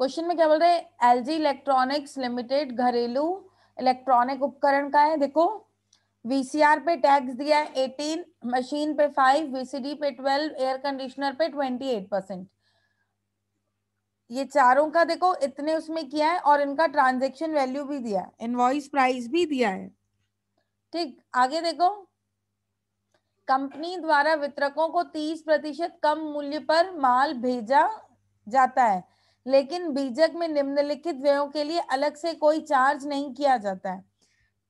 Question में क्या बोल रहे हैं एल जी इलेक्ट्रॉनिक्स लिमिटेड घरेलू इलेक्ट्रॉनिक उपकरण का है देखो वीसीआर पे टैक्स दिया है एटीन मशीन पे फाइव वीसीडी पे ट्वेल्व एयर कंडीशनर पे ट्वेंटी एट परसेंट ये चारों का देखो इतने उसमें किया है और इनका ट्रांजेक्शन वैल्यू भी दिया है इनवॉइस प्राइस भी दिया है ठीक आगे देखो कंपनी द्वारा वितरकों को तीस प्रतिशत कम मूल्य पर माल भेजा जाता है लेकिन बीजक में निम्नलिखित व्ययों के लिए अलग से कोई चार्ज नहीं किया जाता है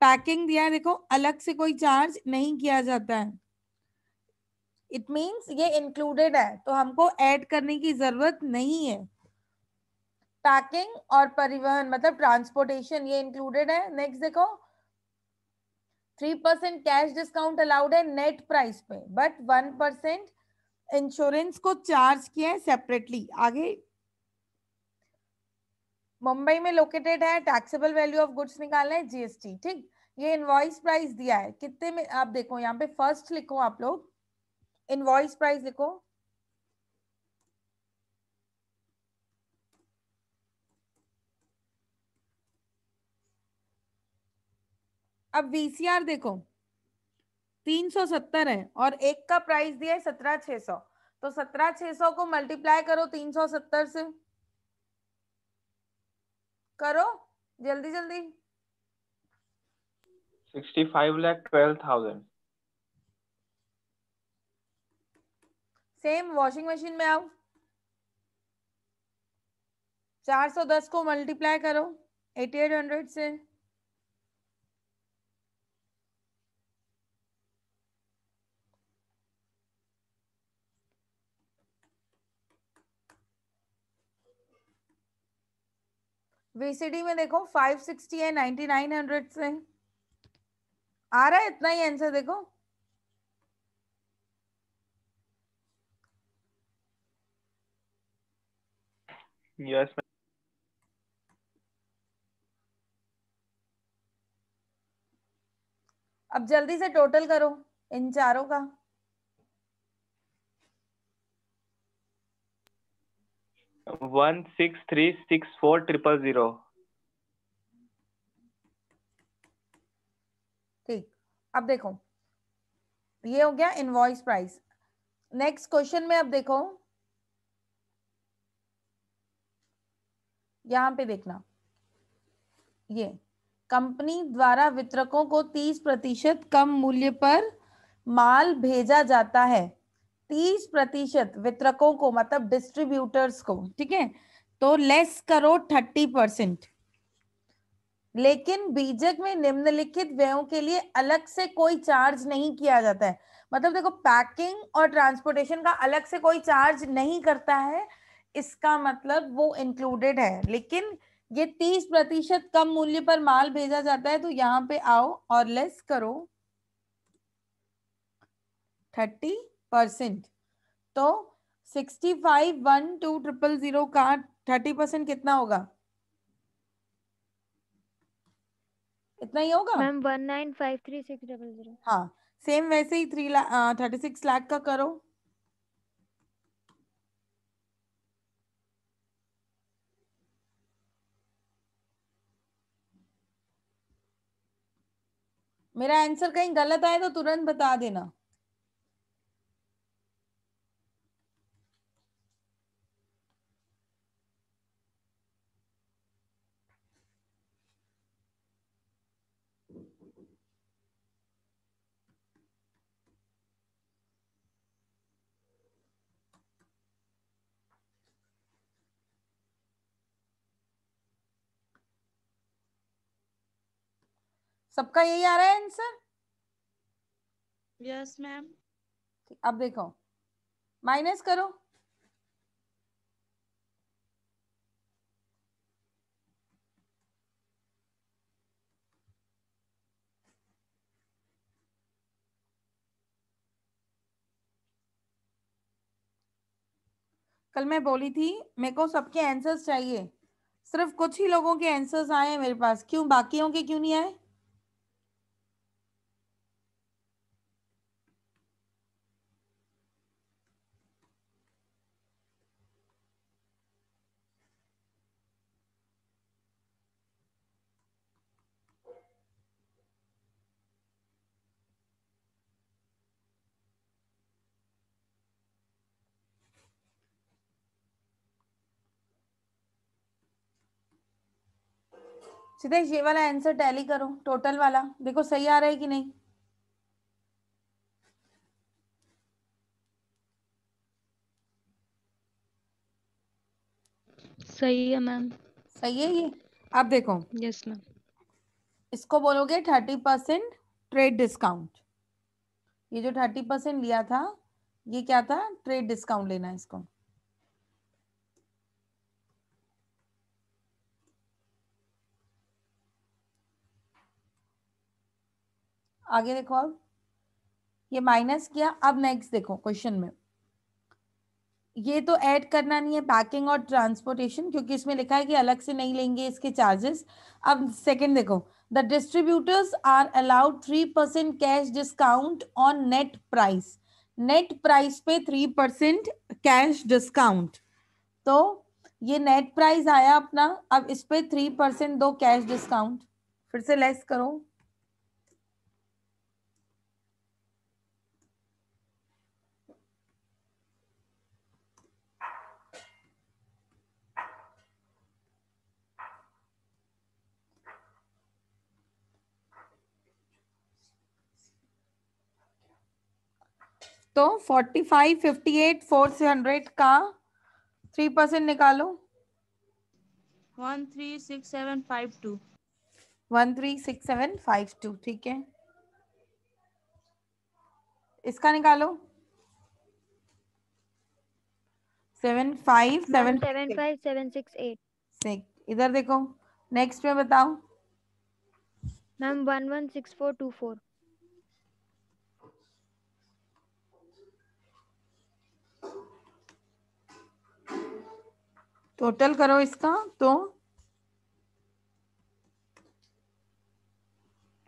पैकिंग दिया है देखो अलग से कोई चार्ज नहीं किया जाता है इट मीन्स ये इंक्लूडेड है तो हमको ऐड करने की जरूरत नहीं है पैकिंग और परिवहन मतलब ट्रांसपोर्टेशन ये इंक्लूडेड है नेक्स्ट देखो three percent cash discount allowed है नेट प्राइस पे बट वन परसेंट इंश्योरेंस को चार्ज किया है सेपरेटली आगे मुंबई में लोकेटेड है टैक्सेबल वैल्यू ऑफ गुड्स निकालना है जीएसटी ठीक ये इनवॉइस प्राइस दिया है कितने में आप देखो यहाँ पे फर्स्ट लिखो आप लोग इनवॉइस प्राइस लिखो अब वीसीआर देखो 370 है और एक का प्राइस दिया है सत्रह छह सौ तो सत्रह छह सौ को मल्टीप्लाई करो 370 से करो जल्दी जल्दी sixty five lakh twelve thousand same washing machine में आओ चार सौ दस को मल्टीप्लाई करो एटी एट हंड्रेड से वीसीडी में देखो 560 है 9900 से आ रहा है इतना ही आंसर देखो यस yes, अब जल्दी से टोटल करो इन चारों का one six three six four triple zero अब देखो ये हो गया इनवॉइस प्राइस नेक्स्ट क्वेश्चन में अब देखो यहाँ पे देखना ये कंपनी द्वारा वितरकों को 30 प्रतिशत कम मूल्य पर माल भेजा जाता है तीस प्रतिशत वितरकों को मतलब डिस्ट्रीब्यूटर्स को ठीक है तो लेस करो थर्टी परसेंट लेकिन बीजक में निम्नलिखित व्ययों के लिए अलग से कोई चार्ज नहीं किया जाता है मतलब देखो पैकिंग और ट्रांसपोर्टेशन का अलग से कोई चार्ज नहीं करता है इसका मतलब वो इंक्लूडेड है लेकिन ये तीस प्रतिशत कम मूल्य पर माल भेजा जाता है तो यहाँ पे आओ और लेस करो थर्टी परसेंट तो sixty five one two triple zero का थर्टी परसेंट कितना होगा इतना ही होगा ma'am one nine five three six double zero हाँ सेम वैसे ही three lakh thirty six lakh का करो मेरा आंसर कहीं गलत आए तो तुरंत बता देना सबका यही आ रहा है आंसर यस मैम अब देखो माइनस करो कल मैं बोली थी मेरे को सबके आंसर्स चाहिए सिर्फ कुछ ही लोगों के आंसर्स आए हैं मेरे पास क्यों बाकियों के क्यों नहीं आए सिद्धेश ये वाला आंसर टैली करो टोटल वाला देखो सही आ रहा है कि नहीं सही है मैम सही है ये अब देखो यस मैम इसको बोलोगे थर्टी परसेंट ट्रेड डिस्काउंट ये जो थर्टी परसेंट लिया था ये क्या था ट्रेड डिस्काउंट लेना है इसको आगे देखो अब ये माइनस किया अब नेक्स्ट देखो क्वेश्चन में ये तो ऐड करना नहीं है पैकिंग और ट्रांसपोर्टेशन क्योंकि इसमें लिखा है कि अलग से नहीं लेंगे इसके चार्जेस अब सेकंड देखो the distributors are allowed three percent cash discount on net price net price पे थ्री परसेंट कैश डिस्काउंट तो ये नेट प्राइस आया अपना अब इस पे थ्री परसेंट दो कैश डिस्काउंट फिर से लेस करो तो 45, 58, फोर से हंड्रेड का 3 परसेंट निकालो 136752 136752 ठीक है इसका निकालो seven five seven seven five seven six eight six इधर देखो नेक्स्ट में बताओ ma'am one one six four two four total करो इसका तो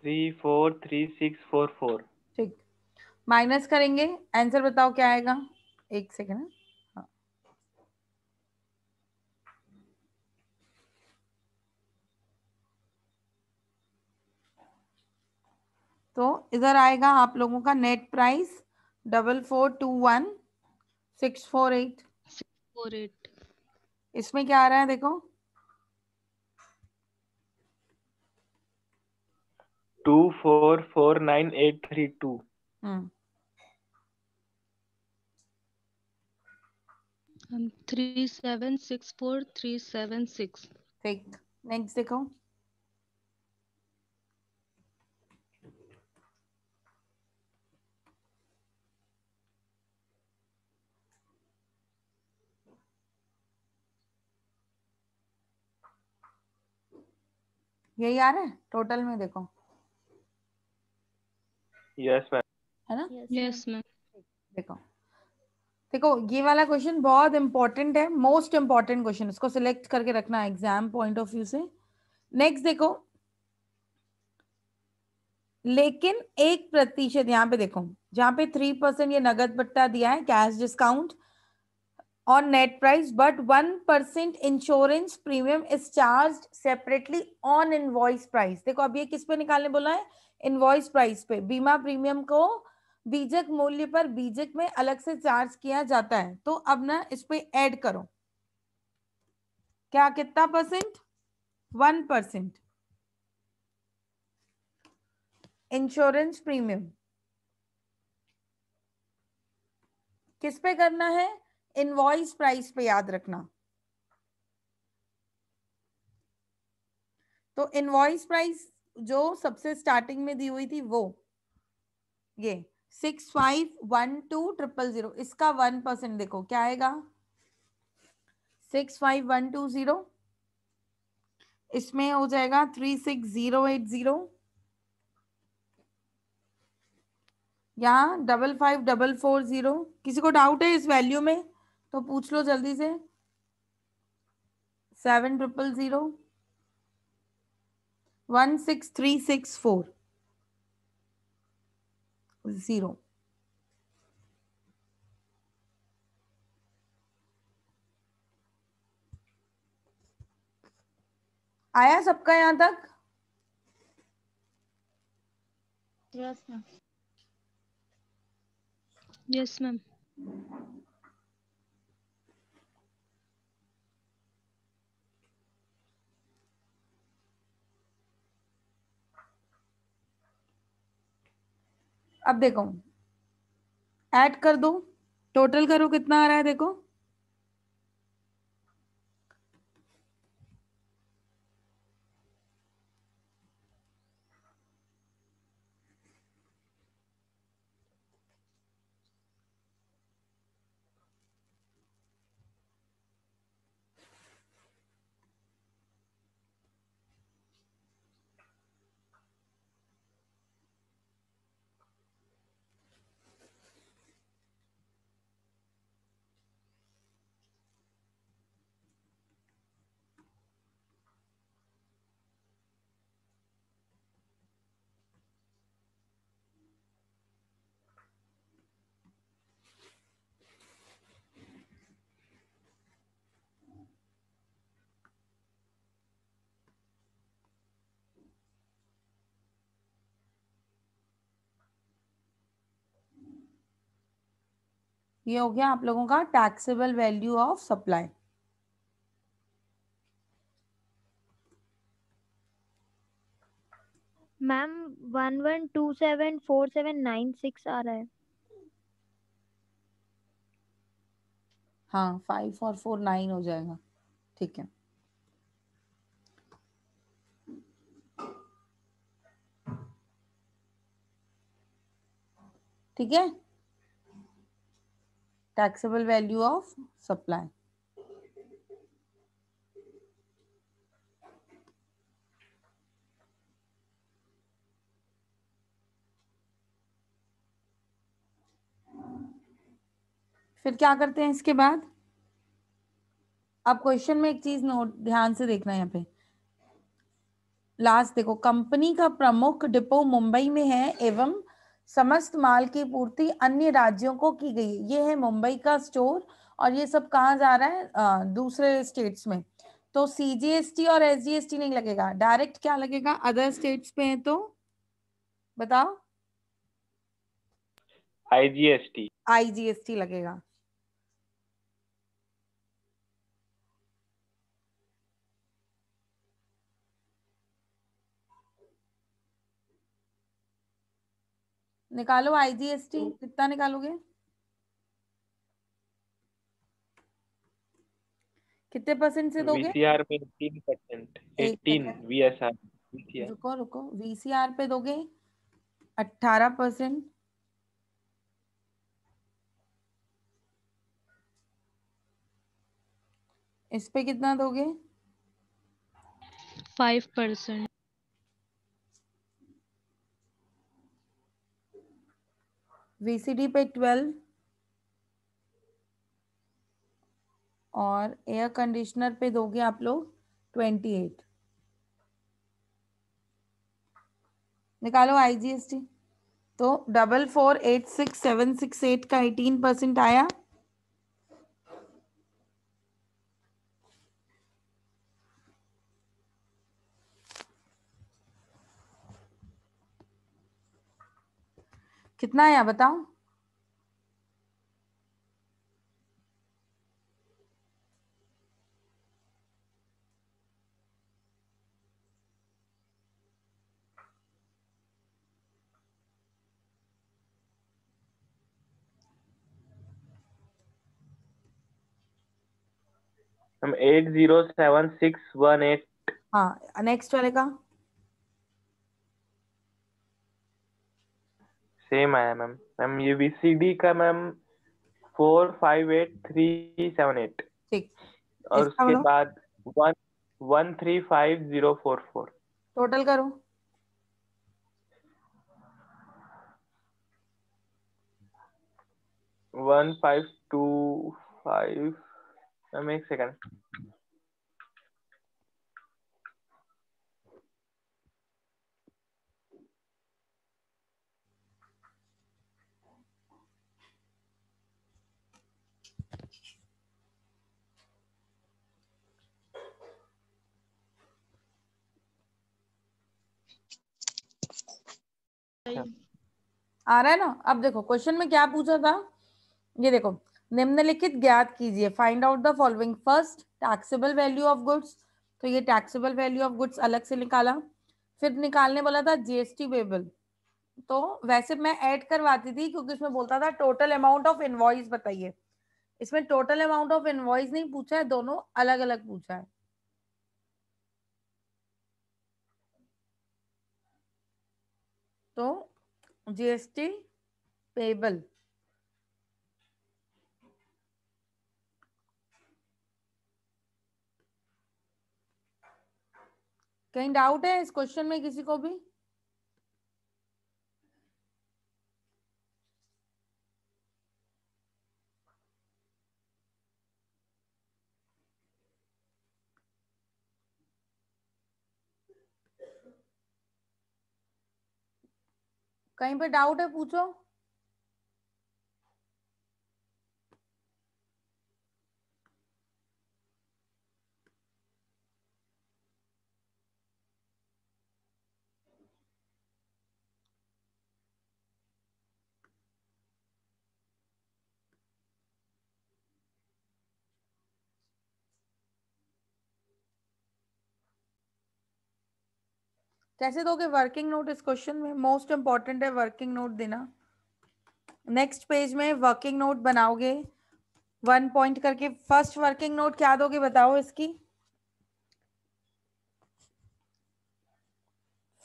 three four three six four four ठीक माइनस करेंगे आंसर बताओ क्या आएगा एक सेकेंड हाँ। तो इधर आएगा आप लोगों का net price double four two one six four eight six four eight इसमें क्या आ रहा है देखो two four four nine eight three two three seven six four three seven six next देखो यही आ रहा है टोटल में देखो यस मैम है ना यस मैम देखो देखो ये वाला क्वेश्चन बहुत इंपॉर्टेंट है मोस्ट इंपॉर्टेंट क्वेश्चन इसको सिलेक्ट करके रखना एग्जाम पॉइंट ऑफ व्यू से नेक्स्ट देखो लेकिन एक प्रतिशत यहाँ पे देखो जहाँ पे थ्री परसेंट ये नगद पट्टा दिया है cash discount on net price but one percent insurance premium is charge separately on invoice price देखो अब ये किस पे निकालने बोला है इनवॉइस प्राइस पे बीमा प्रीमियम को बीजक मूल्य पर बीजक में अलग से चार्ज किया जाता है तो अब ना इस पे ऐड करो क्या कितना percent one percent insurance premium किस पे करना है इनवॉइस प्राइस पे याद रखना तो इनवॉइस प्राइस जो सबसे स्टार्टिंग में दी हुई थी वो ये six five one two triple zero इसका वन परसेंट देखो क्या आएगा six five one two zero इसमें हो जाएगा three six zero eight zero या double five double four zero किसी को डाउट है इस वैल्यू में तो पूछ लो जल्दी से seven triple zero one six three six four zero आया सबका यहाँ तक यस मैम यस मैम अब देखो ऐड कर दो टोटल करो कितना आ रहा है देखो ये हो गया आप लोगों का taxable value of supply ma'am one one two seven four seven nine six आ रहा है हाँ फाइव और फोर नाइन हो जाएगा ठीक है ठीक है taxable value of supply. फिर क्या करते हैं इसके बाद अब क्वेश्चन में एक चीज नोट ध्यान से देखना यहाँ पे लास्ट देखो कंपनी का प्रमुख डिपो मुंबई में है एवं समस्त माल की पूर्ति अन्य राज्यों को की गई है ये है मुंबई का स्टोर और ये सब कहाँ जा रहा है आ, दूसरे स्टेट्स में तो सीजीएसटी और एसजीएसटी नहीं लगेगा डायरेक्ट क्या लगेगा अदर स्टेट्स पे है तो बताओ आईजीएसटी आईजीएसटी लगेगा निकालो आईजीएसटी तो- कितना निकालोगे कितने परसेंट से दोगे वीसीआर में तीन परसेंट एटीन वीएसआर रुको रुको वीसीआर पे दोगे अठारह परसेंट इस पे कितना दोगे फाइव परसेंट वीसीडी पे ट्वेल्व और एयर कंडीशनर पे दोगे आप लोग ट्वेंटी एट निकालो आईजीएसटी तो double four eight six seven six eight का एटीन परसेंट आया कितना है बताओ eight zero seven six one eight हाँ नेक्स्ट वाले का सेम आया मैम मैम ये बी सी डी का ma'am four five eight three seven eight ठीक और उसके मतलब? बाद one one three five zero four four total करो one five two five ma'am एक सेकंड आ रहा है ना अब देखो क्वेश्चन में क्या पूछा था ये देखो निम्नलिखित ज्ञात कीजिए find out the following first taxable value of goods तो ये टैक्सेबल वैल्यू ऑफ गुड्स अलग से निकाला फिर निकालने बोला था जीएसटी वेबल तो वैसे मैं ऐड करवाती थी क्योंकि इसमें बोलता था टोटल अमाउंट ऑफ इनवॉइस बताइए इसमें टोटल अमाउंट ऑफ इनवॉइस नहीं पूछा है दोनों अलग अलग पूछा है तो जीएसटी पेबल कहीं डाउट है इस क्वेश्चन में किसी को भी कहीं पे डाउट है पूछो कैसे दोगे वर्किंग नोट इस क्वेश्चन में मोस्ट इम्पॉर्टेंट है वर्किंग नोट देना नेक्स्ट पेज में वर्किंग नोट बनाओगे वन पॉइंट करके फर्स्ट वर्किंग नोट क्या दोगे बताओ इसकी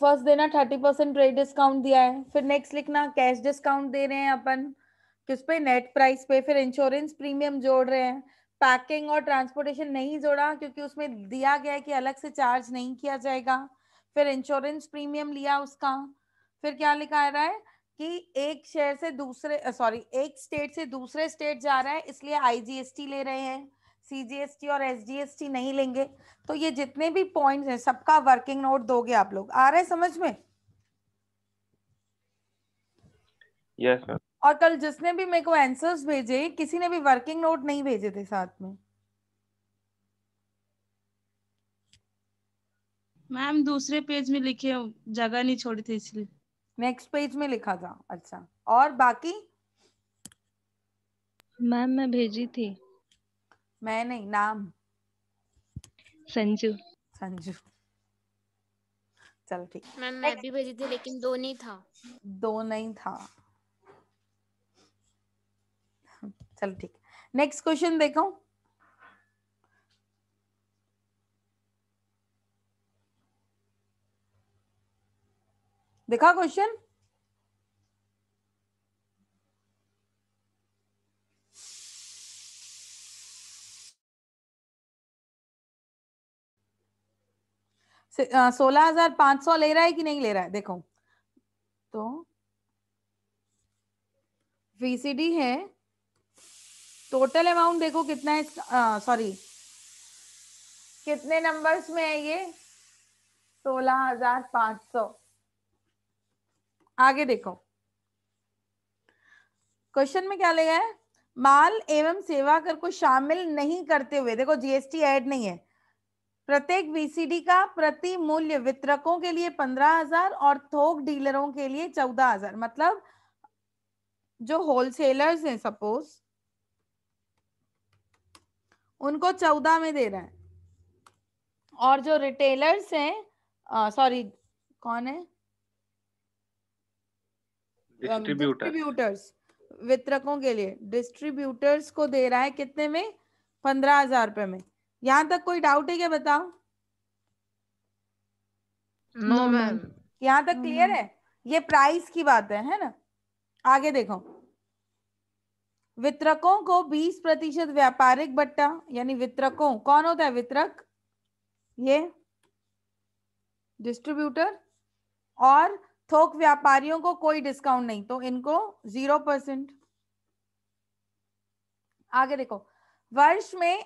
फर्स्ट देना थर्टी परसेंट ट्रेड डिस्काउंट दिया है फिर नेक्स्ट लिखना कैश डिस्काउंट दे रहे हैं अपन किस पे नेट प्राइस पे फिर इंश्योरेंस प्रीमियम जोड़ रहे हैं पैकिंग और ट्रांसपोर्टेशन नहीं जोड़ा क्योंकि उसमें दिया गया है कि अलग से चार्ज नहीं किया जाएगा फिर इंश्योरेंस प्रीमियम लिया उसका फिर क्या लिखा आ रहा है कि एक शहर से दूसरे सॉरी एक स्टेट से दूसरे स्टेट जा रहा है इसलिए आईजीएसटी ले रहे हैं सीजीएसटी और एसजीएसटी नहीं लेंगे तो ये जितने भी पॉइंट्स हैं सबका वर्किंग नोट दोगे आप लोग आ रहे समझ में यस yes, और कल जिसने भी मेरे को आंसर्स भेजे किसी ने भी वर्किंग नोट नहीं भेजे थे साथ में मैम दूसरे पेज में लिखे जगह नहीं छोड़ी थी इसलिए नेक्स्ट पेज में लिखा था अच्छा और बाकी मैम मैं भेजी थी मैं नहीं नाम संजू संजू चल ठीक मैम मैं भी भेजी थी लेकिन दो नहीं था दो नहीं था चल ठीक नेक्स्ट क्वेश्चन देखो देखा क्वेश्चन सोलह हजार पांच सौ ले रहा है कि नहीं ले रहा है देखो तो वीसीडी है टोटल अमाउंट देखो कितना है सॉरी कितने नंबर्स में है ये सोलह हजार पांच सौ आगे देखो क्वेश्चन में क्या ले गए माल एवं सेवा कर को शामिल नहीं करते हुए देखो जीएसटी ऐड नहीं है प्रत्येक बीसीडी का प्रति मूल्य वितरकों के लिए पंद्रह हजार और थोक डीलरों के लिए चौदह हजार मतलब जो होलसेलर्स हैं सपोज उनको चौदह में दे रहा है और जो रिटेलर्स हैं सॉरी कौन है डिस्ट्रीब्यूटर्स um, वितरकों के लिए डिस्ट्रीब्यूटर्स को दे रहा है कितने में पंद्रह हजार रुपए में यहाँ तक कोई डाउट है क्या बताओ नो मैम यहाँ तक क्लियर है ये प्राइस की बात है है ना आगे देखो वितरकों को 20 प्रतिशत व्यापारिक बट्टा यानी वितरकों कौन होता है वितरक ये डिस्ट्रीब्यूटर और थोक व्यापारियों को कोई डिस्काउंट नहीं तो इनको जीरो परसेंट आगे देखो वर्ष में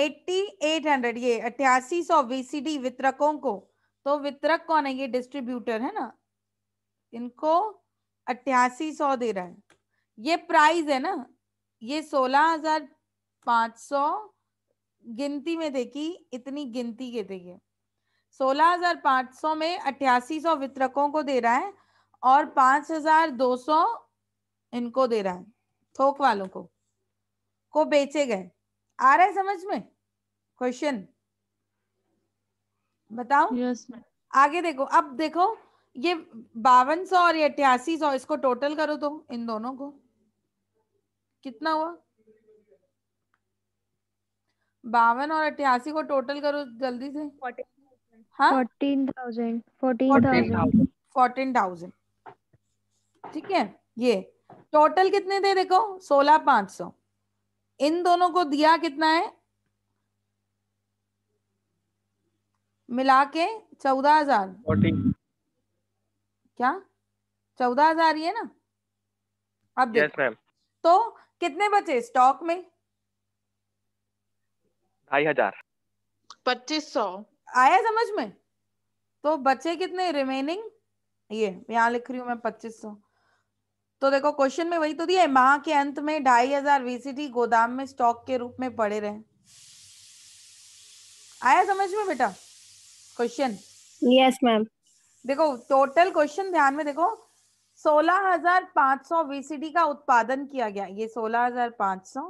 एट्टी एट हंड्रेड ये अठासी सौ वीसीडी वितरकों को तो वितरक कौन है ये डिस्ट्रीब्यूटर है ना इनको अट्ठासी सौ दे रहा है ये प्राइस है ना ये सोलह हजार पांच सौ गिनती में देखी इतनी गिनती के देखिए सोलह हजार सौ में अठासी सौ वितरकों को दे रहा है और 5,200 हजार दो सौ इनको दे रहा है थोक वालों को को बेचे गए आ रहा है समझ में क्वेश्चन बताओ yes, आगे देखो अब देखो ये बावन सौ और ये अट्ठासी सौ इसको टोटल करो तो इन दोनों को कितना हुआ बावन और अट्ठासी को टोटल करो जल्दी से थाउजेंड हाँ? फोर्टीन थाउजेंड फोर्टीन थाउजेंड ठीक है ये टोटल कितने थे देखो सोलह पांच सौ इन दोनों को दिया कितना है मिला के चौदह हजार क्या चौदह हजार ये ना अब yes, तो कितने बचे स्टॉक में ढाई हजार पच्चीस सौ आया समझ में तो बचे कितने रिमेनिंग ये यहाँ लिख रही हूँ मैं पच्चीस सौ तो देखो क्वेश्चन में वही तो दिया है माह के अंत में ढाई हजार वीसीटी गोदाम में स्टॉक के रूप में पड़े रहे आया समझ में बेटा क्वेश्चन यस मैम देखो टोटल क्वेश्चन ध्यान में देखो सोलह हजार पांच सौ वीसीडी का उत्पादन किया गया ये सोलह हजार पांच सौ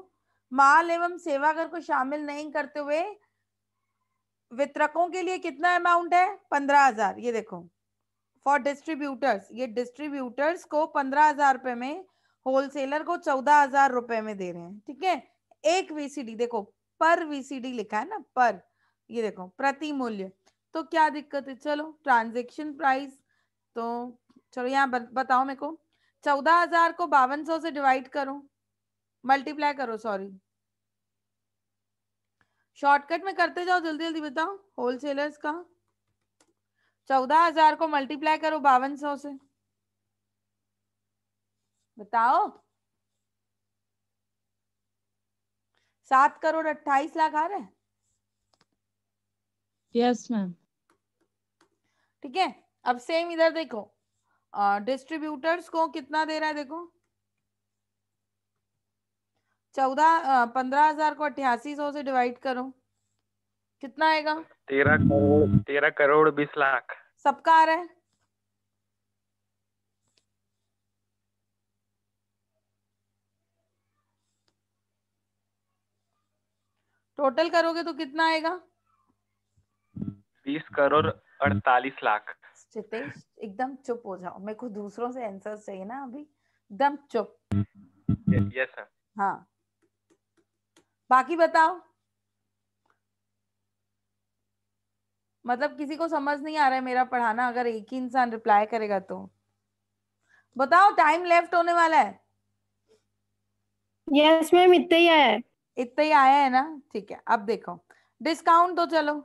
माल एवं सेवा कर को शामिल नहीं करते हुए वितरकों के लिए कितना अमाउंट है पंद्रह हजार ये देखो फॉर डिस्ट्रीब्यूटर्स ये डिस्ट्रीब्यूटर्स को पंद्रह हजार रुपए में होलसेलर को चौदह हजार रुपए में दे रहे हैं ठीक है एक वीसीडी देखो पर वीसीडी लिखा है ना पर ये देखो प्रति मूल्य तो क्या दिक्कत है चलो ट्रांजेक्शन प्राइस तो चलो यहाँ बताओ मेरे को चौदह हजार को बावन सौ से डिवाइड करो मल्टीप्लाई करो सॉरी शॉर्टकट में करते जाओ जल्दी जल्दी बताओ होलसेलर्स का चौदह हजार को मल्टीप्लाई करो बावन सौ से बताओ सात करोड़ अट्ठाईस लाख आ रहे यस मैम ठीक है अब सेम इधर देखो डिस्ट्रीब्यूटर्स को कितना दे रहा है देखो चौदह पंद्रह हजार को अठासी सौ से डिवाइड करो कितना आएगा तेरह करोड़ तेरह करोड़ बीस लाख सबका आ रहा है टोटल करोगे तो कितना आएगा बीस करोड़ अड़तालीस लाख चितेश एकदम चुप हो जाओ मेरे को दूसरों से आंसर चाहिए ना अभी एकदम चुप यस सर हाँ बाकी बताओ मतलब किसी को समझ नहीं आ रहा है मेरा पढ़ाना अगर एक ही इंसान रिप्लाई करेगा तो बताओ टाइम लेफ्ट होने वाला है यस मैम इतना ही आया है इतना ही आया है ना ठीक है अब देखो डिस्काउंट तो चलो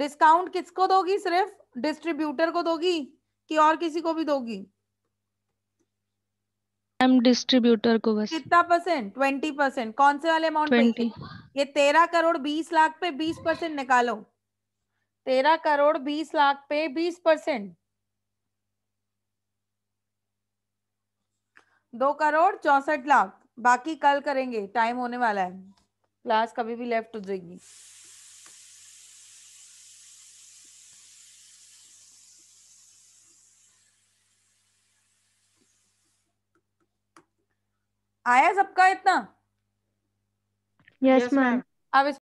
डिस्काउंट किसको दोगी सिर्फ डिस्ट्रीब्यूटर को दोगी कि और किसी को भी दोगी एम डिस्ट्रीब्यूटर को बस कितना परसेंट ट्वेंटी परसेंट कौन से वाले अमाउंट ट्वेंटी ये तेरह करोड़ बीस लाख पे बीस परसेंट निकालो तेरह करोड़ बीस लाख पे बीस परसेंट दो करोड़ चौसठ लाख बाकी कल करेंगे टाइम होने वाला है क्लास कभी भी लेफ्ट हो जाएगी आया सबका इतना यस yes, मैम अब